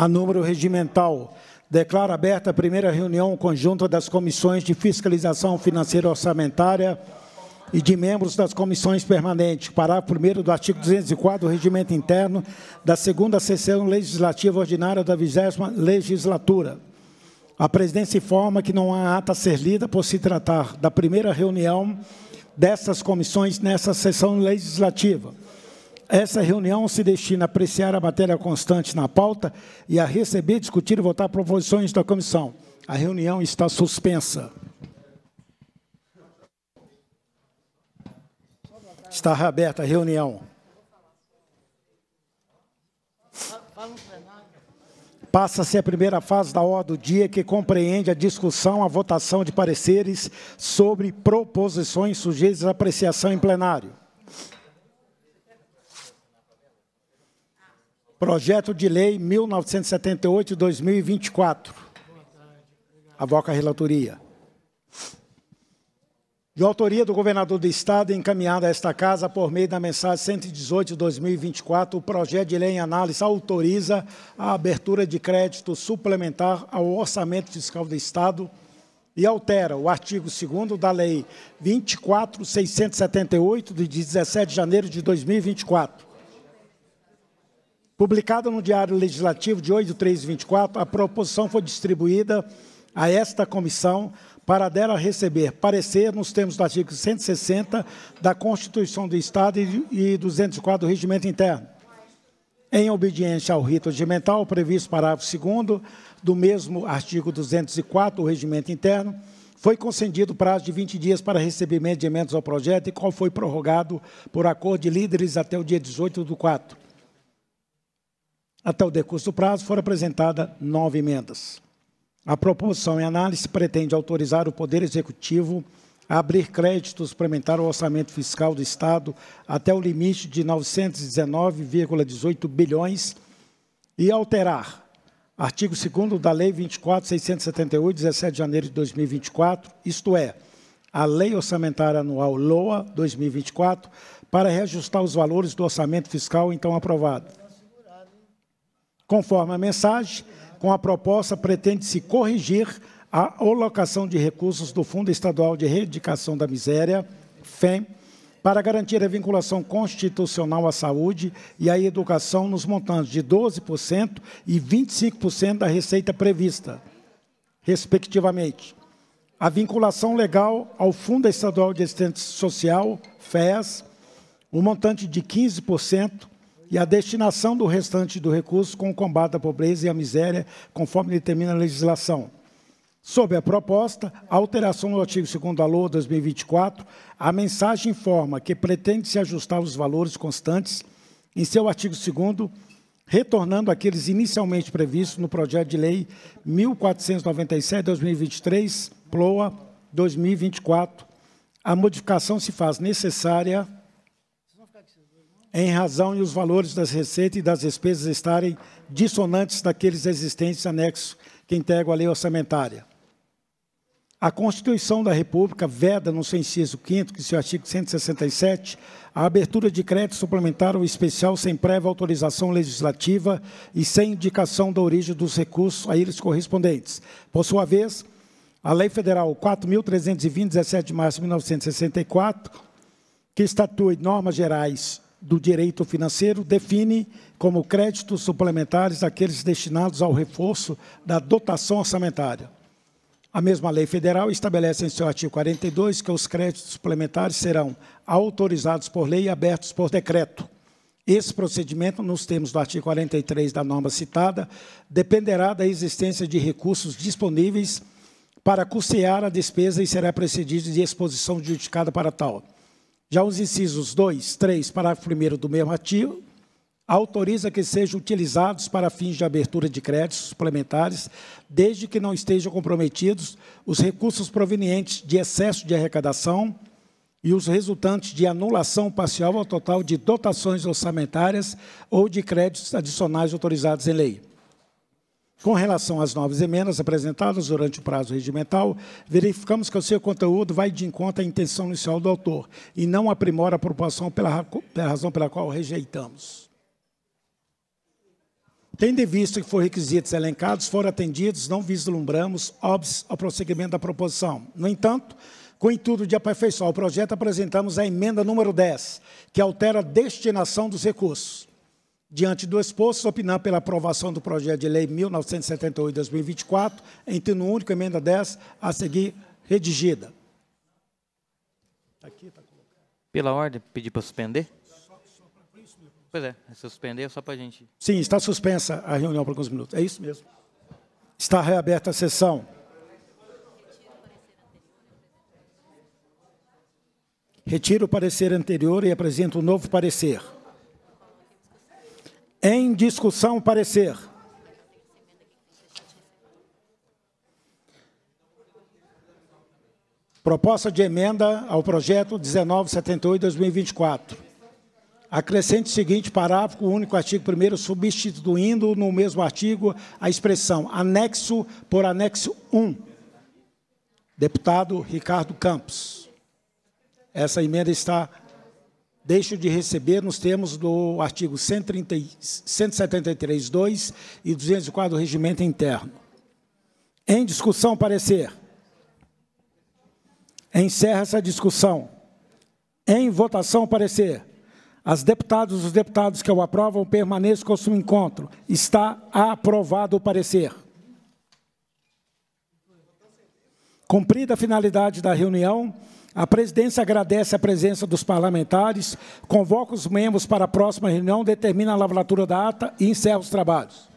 a número regimental. Declaro aberta a primeira reunião conjunta das comissões de fiscalização financeira orçamentária e de membros das comissões permanentes. Parágrafo 1 do artigo 204 do Regimento Interno da segunda sessão legislativa ordinária da 20 legislatura. A presidência informa que não há ata a ser lida por se tratar da primeira reunião dessas comissões nessa sessão legislativa. Essa reunião se destina a apreciar a matéria constante na pauta e a receber, discutir e votar proposições da comissão. A reunião está suspensa. Está reaberta a reunião. Passa-se a primeira fase da ordem do dia, que compreende a discussão, a votação de pareceres sobre proposições sujeitas à apreciação em plenário. Projeto de Lei 1978-2024. Avoca a relatoria. De autoria do governador do Estado, encaminhada a esta Casa por meio da mensagem 118 2024, o projeto de lei em análise autoriza a abertura de crédito suplementar ao orçamento fiscal do Estado e altera o artigo 2 da Lei 24.678, de 17 de janeiro de 2024, Publicada no Diário Legislativo de 8 3 24, a proposição foi distribuída a esta comissão para dela receber parecer nos termos do artigo 160 da Constituição do Estado e 204 do Regimento Interno. Em obediência ao rito regimental previsto parágrafo 2 do mesmo artigo 204 do Regimento Interno, foi concedido prazo de 20 dias para recebimento de emendas ao projeto e qual foi prorrogado por acordo de líderes até o dia 18 do 4. Até o decurso do prazo, foram apresentadas nove emendas. A proposição em análise pretende autorizar o Poder Executivo a abrir crédito suplementar ao orçamento fiscal do Estado até o limite de 919,18 bilhões e alterar artigo 2 da Lei 24.678, 17 de janeiro de 2024, isto é, a Lei Orçamentária Anual LOA 2024, para reajustar os valores do orçamento fiscal então aprovado Conforme a mensagem, com a proposta pretende-se corrigir a alocação de recursos do Fundo Estadual de Reedicação da Miséria, FEM, para garantir a vinculação constitucional à saúde e à educação nos montantes de 12% e 25% da receita prevista, respectivamente. A vinculação legal ao Fundo Estadual de Assistência Social, FES, o um montante de 15%, e a destinação do restante do recurso com o combate à pobreza e à miséria, conforme determina a legislação. Sob a proposta, a alteração do artigo 2 da LOA 2024, a mensagem informa que pretende se ajustar aos valores constantes em seu artigo 2 retornando aqueles inicialmente previstos no projeto de lei 1497/2023, PLOA 2024. A modificação se faz necessária em razão de os valores das receitas e das despesas estarem dissonantes daqueles existentes anexos que integram a lei orçamentária. A Constituição da República veda, no seu inciso 5 que seu artigo 167, a abertura de crédito suplementar ou especial sem prévia autorização legislativa e sem indicação da origem dos recursos a eles correspondentes. Por sua vez, a Lei Federal 4.320, 17 de março de 1964, que estatui normas gerais do direito financeiro define como créditos suplementares aqueles destinados ao reforço da dotação orçamentária. A mesma lei federal estabelece em seu artigo 42 que os créditos suplementares serão autorizados por lei e abertos por decreto. Esse procedimento, nos termos do artigo 43 da norma citada, dependerá da existência de recursos disponíveis para custear a despesa e será precedido de exposição judicada para tal. Já os incisos 2, 3, parágrafo 1 do mesmo artigo, autoriza que sejam utilizados para fins de abertura de créditos suplementares, desde que não estejam comprometidos os recursos provenientes de excesso de arrecadação e os resultantes de anulação parcial ou total de dotações orçamentárias ou de créditos adicionais autorizados em lei. Com relação às novas emendas apresentadas durante o prazo regimental, verificamos que o seu conteúdo vai de encontro à intenção inicial do autor e não aprimora a proporção pela, pela razão pela qual rejeitamos. Tendo em vista que foram requisitos elencados, foram atendidos, não vislumbramos óbvios ao prosseguimento da proposição. No entanto, com o intuito de aperfeiçoar o projeto, apresentamos a emenda número 10, que altera a destinação dos recursos diante do exposto, opinar pela aprovação do projeto de lei 1978-2024, em turno único, emenda 10, a seguir redigida. Tá tá pela ordem, pedir para suspender? Pois é, suspender é só para a gente... Sim, está suspensa a reunião por alguns minutos, é isso mesmo. Está reaberta a sessão. Retiro o parecer anterior e apresento um novo parecer. Em discussão, parecer. Proposta de emenda ao projeto 1978-2024. Acrescente o seguinte parágrafo, único artigo 1 substituindo no mesmo artigo a expressão anexo por anexo 1. Deputado Ricardo Campos. Essa emenda está Deixo de receber nos termos do artigo 173,2 e 204 do Regimento Interno. Em discussão, parecer. Encerra essa discussão. Em votação, parecer. As deputadas e os deputados que o aprovam permaneçam com o seu encontro. Está aprovado o parecer. Cumprida a finalidade da reunião, a presidência agradece a presença dos parlamentares, convoca os membros para a próxima reunião, determina a lavratura da ata e encerra os trabalhos.